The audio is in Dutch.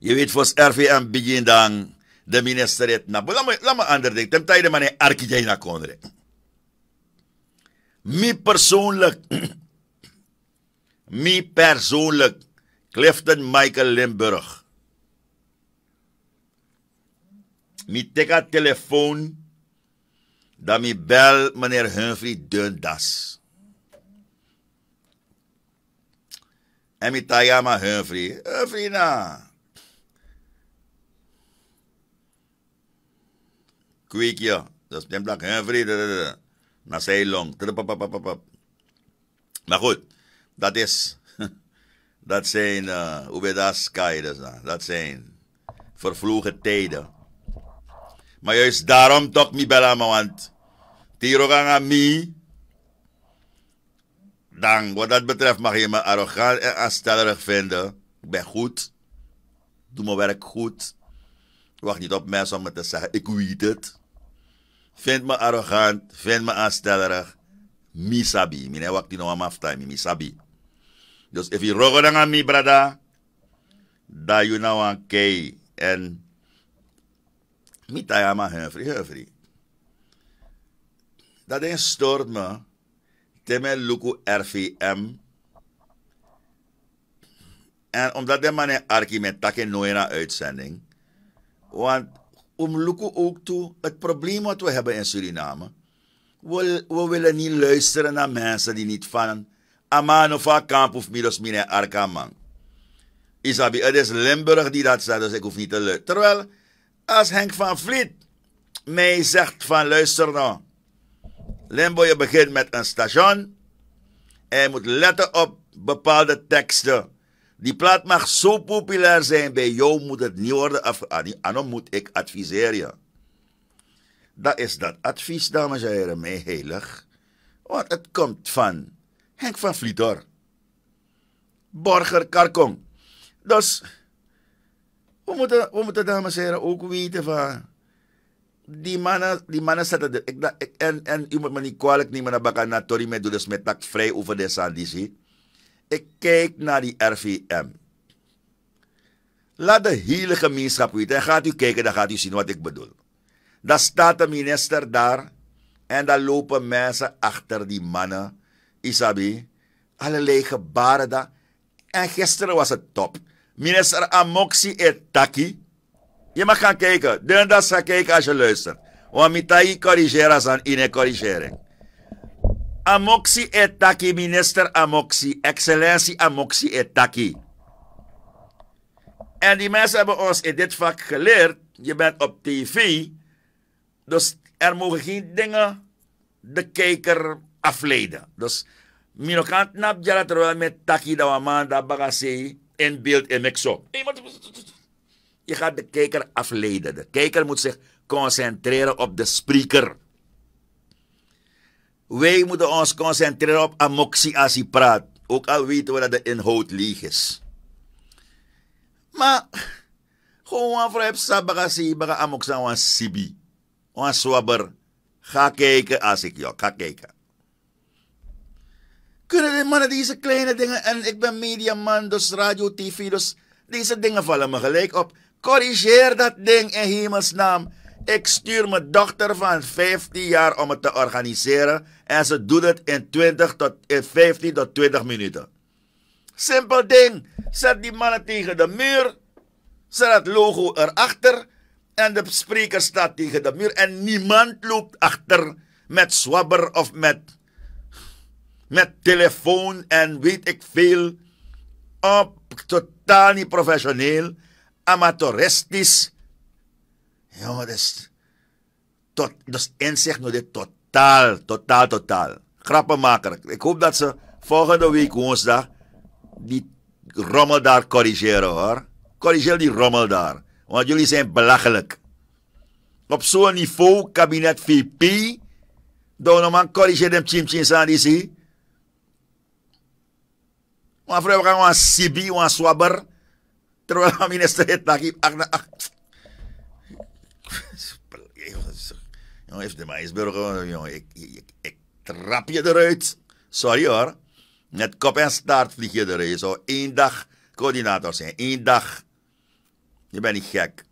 Je weet, voor RVM begin dan de minister het na. Laat me, laat me ander ding. Ten tijde maar een arkitect Mi persoonlijk. Mi persoonlijk. Clifton Michael Limburg. Mi teka telefoon. Dan mi bel meneer Humphrey Dundas. En mi tayama Humphrey. Humphrey na. kweek Dat is plak dat vrede. Na zijn long. Maar goed, dat is. Dat zijn, eh, Hoe hoe dat zijn Vervloegen tijden. Maar juist daarom toch mi me. want aan mij. dan wat dat betreft mag je me arrogant en aanstellerig vinden. Ik ben goed, doe mijn werk goed. Wacht niet op mensen om me te zeggen, ik weet het. Vind me arrogant, vind me aanstellerig. Misabi. Mine wak no am aftime, misabi. Dus if you rogo dan aan mi, brada, da you nou aan kei. En mi ma Humphrey, Humphrey. Dat ding stoort me. Teme luku RVM. En omdat de man een arki met takken nooit uitzending. Want om ook toe. Het probleem wat we hebben in Suriname. We, we willen niet luisteren naar mensen die niet van. Amano van kamp of middels meneer Arkaman. Isabi, het is Limburg die dat zegt, dus ik hoef niet te luisteren. Terwijl, als Henk van Vliet mij zegt van luister nou. Limbo, je begint met een station. En moet letten op bepaalde teksten. Die plaat mag zo populair zijn bij jou, moet het niet worden En ah, dan ah, nou moet ik adviseren je. Dat is dat advies, dames en heren, mij heilig. Want het komt van Henk van Vlietor. Borger Karkong. Dus, we moeten, we moeten, dames en heren, ook weten van... Die mannen, die mannen zetten... De, ik, en, en u moet me niet kwalijk nemen, dat ik aan doe. Dus met dat vrij over de sandici. Ik kijk naar die RVM. Laat de hele gemeenschap weten. En gaat u kijken, dan gaat u zien wat ik bedoel. Dan staat de minister daar. En dan lopen mensen achter die mannen. Isabi. Allerlei gebaren daar. En gisteren was het top. Minister Amoxi Etaki. Je mag gaan kijken. dat gaat kijken als je luistert. Want mitai corrigeren in een corrigering. Amoxi etaki, minister Amoxi, excellentie Amoxi etaki. En die mensen hebben ons in dit vak geleerd, je bent op tv, dus er mogen geen dingen de kijker afleiden. Dus mino kan nap jala terwijl met taki da man bagasi in beeld en mixo. Je gaat de kijker afleiden. De kijker moet zich concentreren op de spreker. Wij moeten ons concentreren op amoxie als hij praat. Ook al weten we dat de inhoud leeg is. Maar, gewoon voor heb sabaga sibaga amoxie sibi. Wan swabber. Ga kijken als ik jou, ga kijken. Kunnen die mannen deze kleine dingen, en ik ben mediaman, dus radio, tv, dus deze dingen vallen me gelijk op. Corrigeer dat ding in hemelsnaam. Ik stuur mijn dochter van 15 jaar om het te organiseren. En ze doet het in, 20 tot, in 15 tot 20 minuten. Simpel ding. Zet die mannen tegen de muur. Zet het logo erachter. En de spreker staat tegen de muur. En niemand loopt achter met zwabber of met, met telefoon en weet ik veel. Op totaal niet professioneel. Amateuristisch Jongen, dat is, tot, dat is inzicht nodig. Totaal, totaal, totaal. Grappenmaker. Ik hoop dat ze volgende week woensdag die rommel daar corrigeren hoor. Corrigeer die rommel daar. Want jullie zijn belachelijk. Op zo'n niveau, kabinet VP, dan corrigeer de chimchins aan die zie. Maar vroeger gaan een Sibi, een Swabber. Terwijl de minister het maakt, Jongen, de Maisburger, ik, ik, ik, trap je eruit. Sorry hoor. Met kop en staart vlieg je eruit. Je zou één dag coördinator zijn. Eén dag. Je bent niet gek.